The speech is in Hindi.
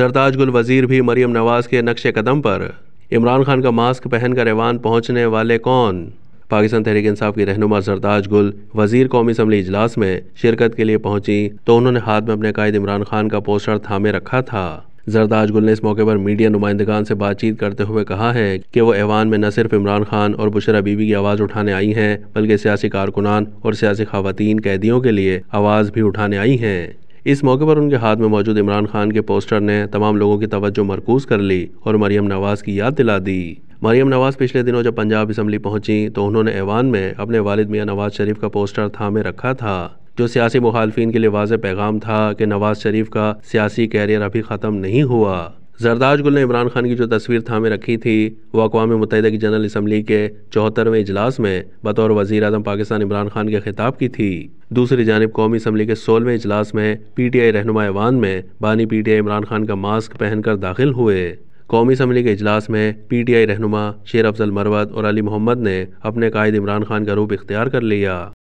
गुल वज़ीर भी मरीम नवाज़ के नक्श कदम पर इमरान खान का मास्क पहनकर ऐवान पहुँचने वाले कौन पाकिस्तान तहरीक इंसाफ की रहनुमा सरताज गुल वजीर कौमी असम्बली इजलास में शिरकत के लिए पहुंची तो उन्होंने हाथ में अपने कायद इमरान खान का पोस्टर थामे रखा था जरदाज गुल ने इस मौके पर मीडिया नुमाइंदगान से बातचीत करते हुए कहा है कि वो ऐवान में न सिर्फ इमरान खान और बुशरा बीबी की आवाज़ उठाने आई हैं बल्कि सियासी कारकुनान और सियासी खातन कैदियों के लिए आवाज़ भी उठाने आई हैं इस मौके पर उनके हाथ में मौजूद इमरान खान के पोस्टर ने तमाम लोगों की तवज्जो मरकूज कर ली और मरियम नवाज की याद दिला दी मरियम नवाज़ पिछले दिनों जब पंजाब इसम्बली पहुंची तो उन्होंने ऐवान में अपने वालिद मियाँ नवाज शरीफ का पोस्टर थामे रखा था जो सियासी मुखालफी के लिए वाज पैगाम था कि नवाज शरीफ का सियासी कैरियर अभी ख़त्म नहीं हुआ जरदाज गुल ने इमरान खान की जो तस्वीर थामे रखी थी वो अकवा मुतहद की जनरल इसम्बली के चौहत्तरवें इजलास में बतौर वज़ी अजम पाकिस्तान इमरान खान के खिताब की थी दूसरी जानब कौमी असम्बली के सोलहवें अजलास में पी टी आई रहनुमा ऐवान में बानी P T I Imran Khan का मास्क पहनकर दाखिल हुए कौमी असम्बली के अजलास में पी टी आई रहनुमा शेर अफजल मरवत और अली मोहम्मद ने अपने कायद इमरान खान का रूप इख्तियार कर लिया